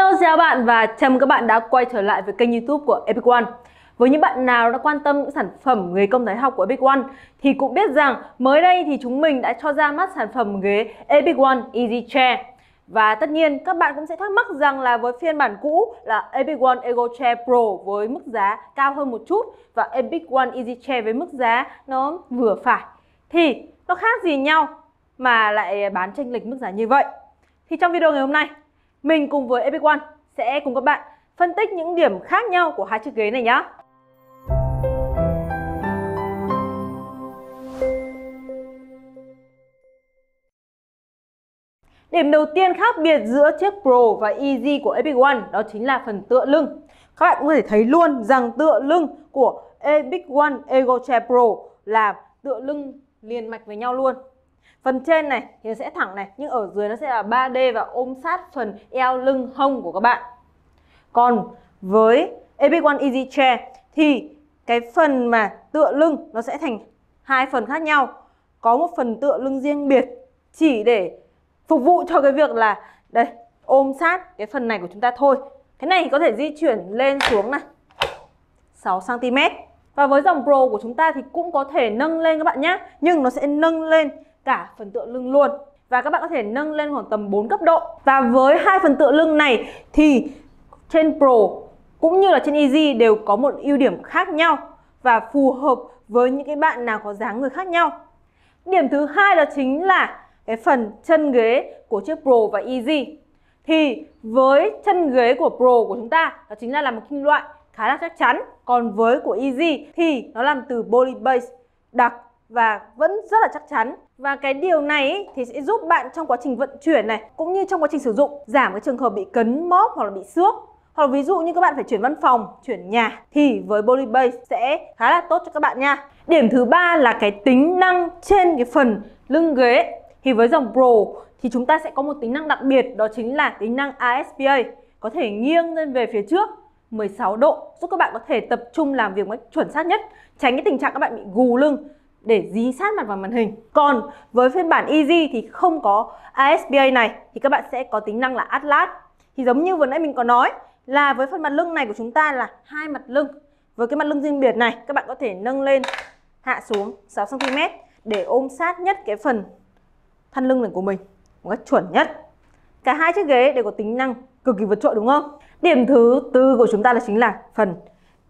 Hello chào bạn và chào mừng các bạn đã quay trở lại với kênh youtube của Epic One Với những bạn nào đã quan tâm những sản phẩm ghế công thái học của Epic One thì cũng biết rằng mới đây thì chúng mình đã cho ra mắt sản phẩm ghế Epic One Easy Chair và tất nhiên các bạn cũng sẽ thắc mắc rằng là với phiên bản cũ là Epic One Ego Chair Pro với mức giá cao hơn một chút và Epic One Easy Chair với mức giá nó vừa phải thì nó khác gì nhau mà lại bán chênh lệch mức giá như vậy thì trong video ngày hôm nay mình cùng với Epic One sẽ cùng các bạn phân tích những điểm khác nhau của hai chiếc ghế này nhé. Điểm đầu tiên khác biệt giữa chiếc Pro và Easy của Epic One đó chính là phần tựa lưng. Các bạn cũng có thể thấy luôn rằng tựa lưng của Epic One Ego Chair Pro là tựa lưng liền mạch với nhau luôn Phần trên này thì nó sẽ thẳng này, nhưng ở dưới nó sẽ là 3D và ôm sát phần eo lưng hông của các bạn. Còn với Epic One Easy Chair thì cái phần mà tựa lưng nó sẽ thành hai phần khác nhau. Có một phần tựa lưng riêng biệt chỉ để phục vụ cho cái việc là đây ôm sát cái phần này của chúng ta thôi. Cái này có thể di chuyển lên xuống này 6 cm. Và với dòng Pro của chúng ta thì cũng có thể nâng lên các bạn nhé Nhưng nó sẽ nâng lên cả phần tựa lưng luôn và các bạn có thể nâng lên khoảng tầm 4 cấp độ và với hai phần tựa lưng này thì trên Pro cũng như là trên Easy đều có một ưu điểm khác nhau và phù hợp với những cái bạn nào có dáng người khác nhau điểm thứ hai là chính là cái phần chân ghế của chiếc Pro và Easy thì với chân ghế của Pro của chúng ta đó chính là làm một kim loại khá là chắc chắn còn với của Easy thì nó làm từ poly base đặc và vẫn rất là chắc chắn và cái điều này thì sẽ giúp bạn trong quá trình vận chuyển này cũng như trong quá trình sử dụng giảm cái trường hợp bị cấn móp hoặc là bị xước. Hoặc là ví dụ như các bạn phải chuyển văn phòng, chuyển nhà thì với Polybase sẽ khá là tốt cho các bạn nha. Điểm thứ ba là cái tính năng trên cái phần lưng ghế. Thì với dòng Pro thì chúng ta sẽ có một tính năng đặc biệt đó chính là tính năng ASPA có thể nghiêng lên về phía trước 16 độ giúp các bạn có thể tập trung làm việc một cách chuẩn xác nhất tránh cái tình trạng các bạn bị gù lưng để dí sát mặt vào màn hình. Còn với phiên bản Easy thì không có ASBA này thì các bạn sẽ có tính năng là Atlas. Thì giống như vừa nãy mình có nói là với phần mặt lưng này của chúng ta là hai mặt lưng. Với cái mặt lưng riêng biệt này các bạn có thể nâng lên hạ xuống 6 cm để ôm sát nhất cái phần thân lưng này của mình một cách chuẩn nhất. Cả hai chiếc ghế đều có tính năng cực kỳ vượt trội đúng không? Điểm thứ tư của chúng ta là chính là phần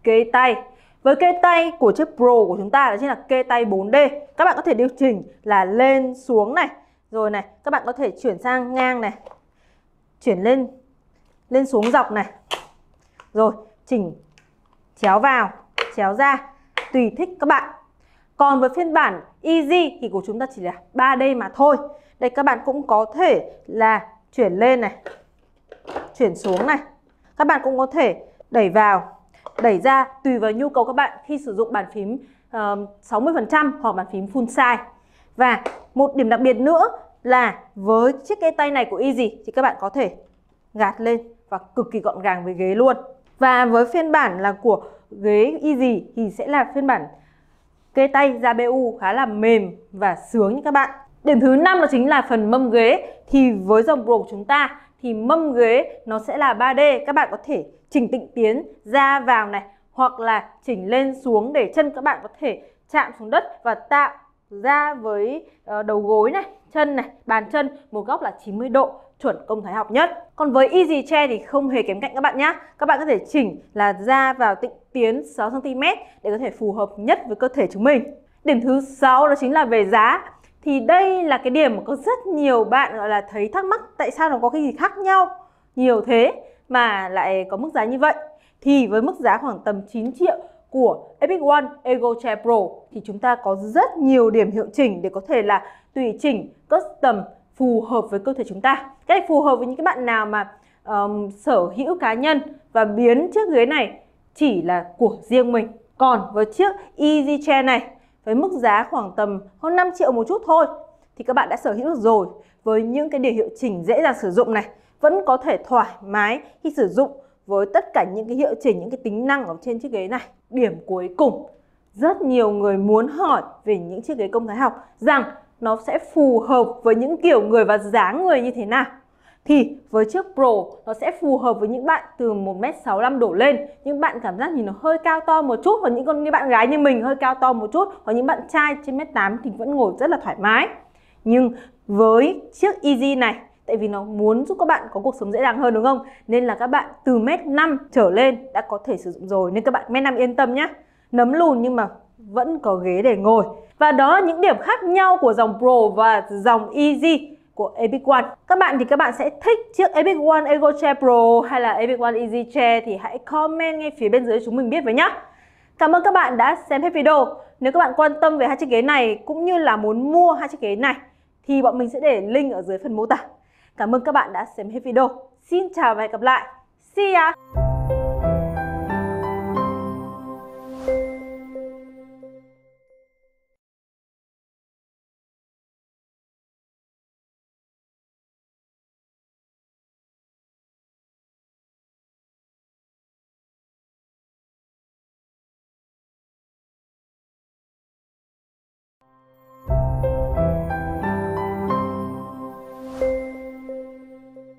ghế tay với kê tay của chiếc Pro của chúng ta đó chính là kê tay 4D. Các bạn có thể điều chỉnh là lên xuống này, rồi này, các bạn có thể chuyển sang ngang này. Chuyển lên lên xuống dọc này. Rồi, chỉnh chéo vào, chéo ra tùy thích các bạn. Còn với phiên bản Easy thì của chúng ta chỉ là 3D mà thôi. Đây các bạn cũng có thể là chuyển lên này, chuyển xuống này. Các bạn cũng có thể đẩy vào, đẩy ra tùy vào nhu cầu các bạn khi sử dụng bàn phím ờ, uh, 60% hoặc bàn phím full size. Và một điểm đặc biệt nữa là với chiếc cây tay này của Easy thì các bạn có thể gạt lên và cực kỳ gọn gàng với ghế luôn. Và với phiên bản là của ghế Easy thì sẽ là phiên bản cây tay da BU khá là mềm và sướng như các bạn. Điểm thứ năm đó chính là phần mâm ghế thì với dòng Pro của chúng ta thì mâm ghế nó sẽ là 3D. Các bạn có thể chỉnh tịnh tiến ra vào này hoặc là chỉnh lên xuống để chân các bạn có thể chạm xuống đất và tạo ra với ờ, đầu gối này, chân này, bàn chân một góc là 90 độ chuẩn công thái học nhất. Còn với Easy Chair thì không hề kém cạnh các bạn nhé. Các bạn có thể chỉnh là ra vào tịnh tiến 6cm để có thể phù hợp nhất với cơ thể chúng mình. Điểm thứ 6 đó chính là về giá thì đây là cái điểm mà có rất nhiều bạn gọi là thấy thắc mắc tại sao nó có cái gì khác nhau nhiều thế mà lại có mức giá như vậy thì với mức giá khoảng tầm 9 triệu của Epic One Ego Chair Pro thì chúng ta có rất nhiều điểm hiệu chỉnh để có thể là tùy chỉnh custom phù hợp với cơ thể chúng ta. Cái phù hợp với những cái bạn nào mà um, sở hữu cá nhân và biến chiếc ghế này chỉ là của riêng mình. Còn với chiếc Easy Chair này với mức giá khoảng tầm hơn 5 triệu một chút thôi thì các bạn đã sở hữu được rồi với những cái điều hiệu chỉnh dễ dàng sử dụng này vẫn có thể thoải mái khi sử dụng với tất cả những cái hiệu chỉnh những cái tính năng ở trên chiếc ghế này điểm cuối cùng rất nhiều người muốn hỏi về những chiếc ghế công thái học rằng nó sẽ phù hợp với những kiểu người và dáng người như thế nào thì với chiếc Pro nó sẽ phù hợp với những bạn từ 1m65 đổ lên những bạn cảm giác nhìn nó hơi cao to một chút hoặc những con như bạn gái như mình hơi cao to một chút hoặc những bạn trai trên mét 8 thì vẫn ngồi rất là thoải mái nhưng với chiếc Easy này tại vì nó muốn giúp các bạn có cuộc sống dễ dàng hơn đúng không nên là các bạn từ mét 5 trở lên đã có thể sử dụng rồi nên các bạn mét 5 yên tâm nhé nấm lùn nhưng mà vẫn có ghế để ngồi và đó là những điểm khác nhau của dòng Pro và dòng Easy của Epic One. Các bạn thì các bạn sẽ thích chiếc Epic One Ego Chair Pro hay là Epic One Easy Chair thì hãy comment ngay phía bên dưới chúng mình biết với nhá. Cảm ơn các bạn đã xem hết video. Nếu các bạn quan tâm về hai chiếc ghế này cũng như là muốn mua hai chiếc ghế này thì bọn mình sẽ để link ở dưới phần mô tả. Cảm ơn các bạn đã xem hết video. Xin chào và hẹn gặp lại. See ya!